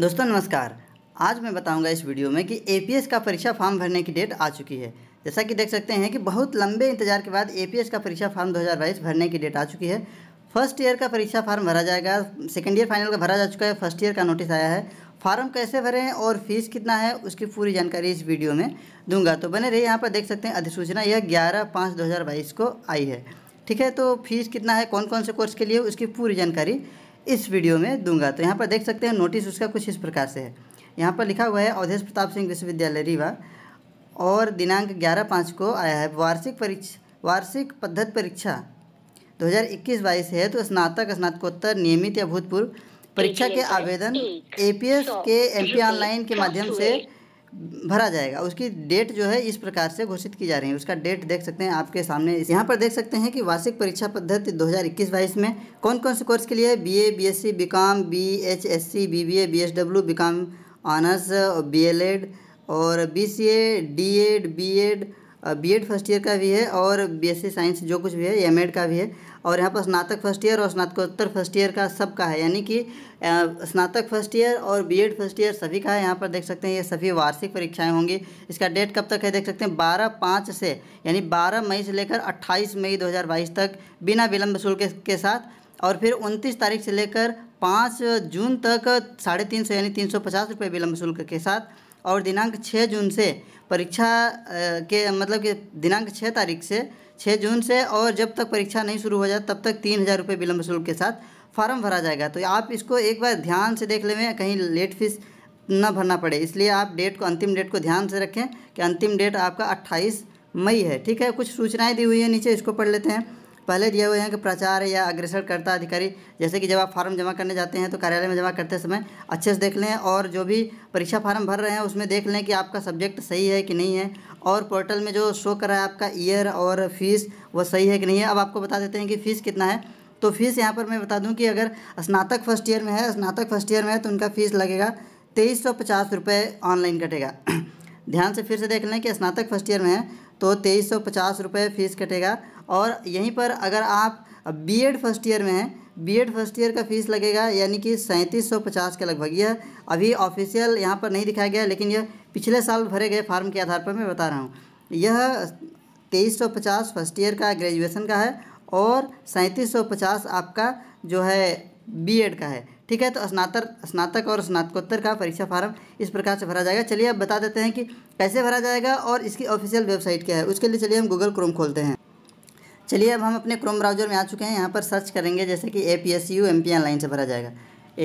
दोस्तों नमस्कार आज मैं बताऊंगा इस वीडियो में कि ए का परीक्षा फॉर्म भरने की डेट आ चुकी है जैसा कि देख सकते हैं कि बहुत लंबे इंतजार के बाद ए का परीक्षा फॉर्म 2022 भरने की डेट आ चुकी है फर्स्ट ईयर का परीक्षा फॉर्म भरा जाएगा सेकेंड ईयर फाइनल का भरा जा चुका है फर्स्ट ईयर का नोटिस आया है फॉर्म कैसे भरें और फीस कितना है उसकी पूरी जानकारी इस वीडियो में दूंगा तो बने रही यहाँ पर देख सकते हैं अधिसूचना यह ग्यारह पाँच दो को आई है ठीक है तो फीस कितना है कौन कौन से कोर्स के लिए उसकी पूरी जानकारी इस वीडियो में दूंगा तो यहाँ पर देख सकते हैं नोटिस उसका कुछ इस प्रकार से है यहाँ पर लिखा हुआ है अवधेश प्रताप सिंह विश्वविद्यालय रीवा और दिनांक ग्यारह पाँच को आया है वार्षिक परीक्षा वार्षिक पद्धत परीक्षा 2021-22 है तो स्नातक स्नातकोत्तर नियमित या भूतपूर्व परीक्षा के आवेदन एपीएस के एमपी ऑनलाइन के माध्यम से भरा जाएगा उसकी डेट जो है इस प्रकार से घोषित की जा रही है उसका डेट देख सकते हैं आपके सामने यहाँ पर देख सकते हैं कि वार्षिक परीक्षा पद्धति 2021 हज़ार में कौन कौन से कोर्स के लिए बीए, बीएससी, बीकॉम, बीएचएससी, BBA, BSW, BCom honours BLEd और BCA, DEd, BEd, BEd first year का भी है और सी साइंस जो कुछ भी है एड का भी है और यहाँ पर स्नातक फर्स्ट ईयर और स्नातकोत्तर फर्स्ट ईयर का सब का है यानी कि स्नातक फर्स्ट ईयर और बीएड फर्स्ट ईयर सभी का है यहाँ पर देख सकते हैं ये सभी वार्षिक परीक्षाएं होंगी इसका डेट कब तक है देख सकते हैं बारह पाँच से यानी बारह मई से लेकर अट्ठाईस मई दो तक बिना विलम्ब शुल्क के साथ और फिर उनतीस तारीख से लेकर पाँच जून तक साढ़े तीन सौ यानी तीन सौ पचास रुपये विलम्ब शुल्क के साथ और दिनांक छः जून से परीक्षा के मतलब कि दिनांक छः तारीख से छः जून से और जब तक परीक्षा नहीं शुरू हो जाए तब तक तीन हज़ार रुपये विलम्ब शुल्क के साथ फॉर्म भरा जाएगा तो आप इसको एक बार ध्यान से देख लेवें कहीं लेट फीस न भरना पड़े इसलिए आप डेट को अंतिम डेट को ध्यान से रखें कि अंतिम डेट आपका अट्ठाईस मई है ठीक है कुछ सूचनाएँ दी हुई है नीचे इसको पढ़ लेते हैं पहले दिया हुआ है कि प्रचार या अग्रसर करता अधिकारी जैसे कि जब आप फार्म जमा करने जाते हैं तो कार्यालय में जमा करते समय अच्छे से देख लें और जो भी परीक्षा फार्म भर रहे हैं उसमें देख लें कि आपका सब्जेक्ट सही है कि नहीं है और पोर्टल में जो शो कर रहा है आपका ईयर और फीस वो सही है कि नहीं है अब आपको बता देते हैं कि फ़ीस कितना है तो फीस यहाँ पर मैं बता दूँ कि अगर स्नातक फर्स्ट ईयर में है स्नातक फर्स्ट ईयर में है तो उनका फ़ीस लगेगा तेईस सौ पचास रुपये ऑनलाइन कटेगा ध्यान से फिर से देख लें कि स्नातक फर्स्ट ईयर में है तो तेईस सौ पचास रुपये फ़ीस कटेगा और यहीं पर अगर आप बी एड फर्स्ट ईयर में हैं बी एड फर्स्ट ईयर का फीस लगेगा यानी कि सैंतीस सौ पचास के लगभग यह अभी ऑफिशियल यहाँ पर नहीं दिखाया गया लेकिन यह पिछले साल भरे गए फार्म के आधार पर मैं बता रहा हूँ यह तेईस सौ पचास फर्स्ट ईयर का ग्रेजुएसन का है और सैंतीस सौ पचास आपका जो है बी एड का है ठीक है तो स्नातक स्नातक और स्नातकोत्तर का परीक्षा फार्म इस प्रकार से भरा जाएगा चलिए अब बता देते हैं कि कैसे भरा जाएगा और इसकी ऑफिशियल वेबसाइट क्या है उसके लिए चलिए हम गूगल क्रोम खोलते हैं चलिए अब हम अपने क्रोम ब्राउजर में आ चुके हैं यहाँ पर सर्च करेंगे जैसे कि A P S U M P online से भरा जाएगा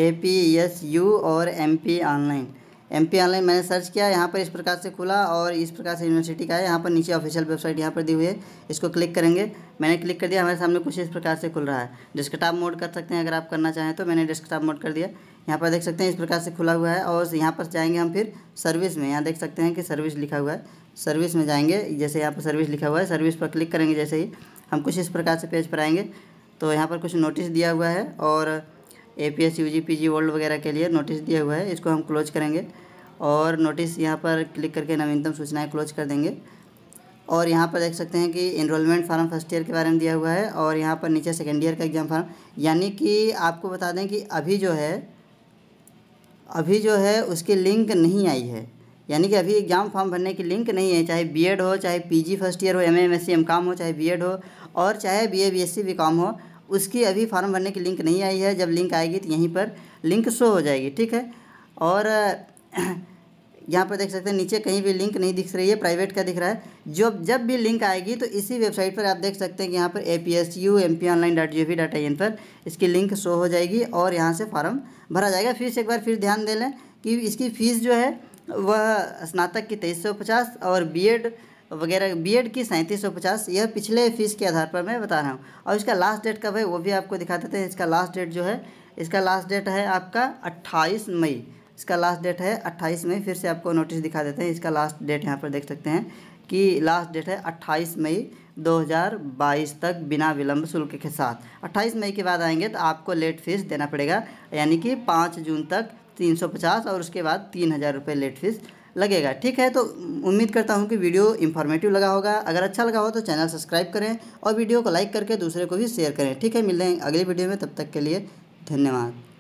ए पी एस यू और M P online M P online मैंने सर्च किया यहाँ पर इस प्रकार से खुला और इस प्रकार से यूनिवर्सिटी का है यहाँ पर नीचे ऑफिशियल वेबसाइट यहाँ पर दी हुई है इसको क्लिक करेंगे मैंने क्लिक कर दिया हमारे सामने कुछ इस प्रकार से खुल रहा है डेस्कटॉप मोड कर सकते हैं अगर आप करना चाहें तो मैंने डेस्कटॉप मोड कर दिया यहाँ पर देख सकते हैं इस प्रकार से खुला हुआ है और यहाँ पर जाएंगे हम फिर सर्विस में यहाँ देख सकते हैं कि सर्विस लिखा हुआ है सर्विस में जाएंगे जैसे यहाँ पर सर्विस लिखा हुआ है सर्विस पर क्लिक करेंगे जैसे ही हम कुछ इस प्रकार से पेज पर आएंगे तो यहाँ पर कुछ नोटिस दिया हुआ है और A P S U G P G world वगैरह के लिए नोटिस दिया हुआ है इसको हम क्लोज करेंगे और नोटिस यहाँ पर क्लिक करके नवीनतम सूचनाएँ क्लोज कर देंगे और यहाँ पर देख सकते हैं कि इनरोलमेंट फार्म फर्स्ट ईयर के बारे में दिया हुआ है और यहाँ पर नीचे सेकेंड ईयर का एग्ज़ाम फार्म यानी कि आपको बता दें कि अभी जो है अभी जो है उसकी लिंक नहीं आई है यानी कि अभी एग्ज़ाम फॉर्म भरने की लिंक नहीं है चाहे बीएड हो चाहे पीजी फर्स्ट ईयर हो एम एम एमकॉम हो चाहे बीएड हो और चाहे बीए बीएससी बीकॉम हो उसकी अभी फॉर्म भरने की लिंक नहीं आई है जब लिंक आएगी तो यहीं पर लिंक शो हो जाएगी ठीक है और यहाँ पर देख सकते हैं नीचे कहीं भी लिंक नहीं दिख रही है प्राइवेट का दिख रहा है जो जब भी लिंक आएगी तो इसी वेबसाइट पर आप देख सकते हैं कि यहाँ पर A P S U M P online dot G O V dot I N पर इसकी लिंक शो हो जाएगी और यहाँ से फॉर्म भरा जाएगा फिर से एक बार फिर ध्यान दे लें कि इसकी फ़ीस जो है वह स्नातक की तेईस सौ पचास और बी एड वगैरह बी की सैंतीस सौ पचास यह पिछले फीस के आधार पर मैं बता रहा हूँ और इसका लास्ट डेट कब है वो भी आपको दिखा देते हैं इसका लास्ट डेट जो है इसका लास्ट डेट है आपका अट्ठाईस मई इसका लास्ट डेट है अट्ठाईस मई फिर से आपको नोटिस दिखा देते हैं इसका लास्ट डेट यहाँ पर देख सकते हैं कि लास्ट डेट है 28 मई 2022 तक बिना विलंब शुल्क के साथ 28 मई के बाद आएंगे तो आपको लेट फीस देना पड़ेगा यानी कि 5 जून तक 350 और उसके बाद तीन हज़ार रुपये लेट फीस लगेगा ठीक है तो उम्मीद करता हूँ कि वीडियो इन्फॉर्मेटिव लगा होगा अगर अच्छा लगा हो तो चैनल सब्सक्राइब करें और वीडियो को लाइक करके दूसरे को भी शेयर करें ठीक है मिल रहे अगली वीडियो में तब तक के लिए धन्यवाद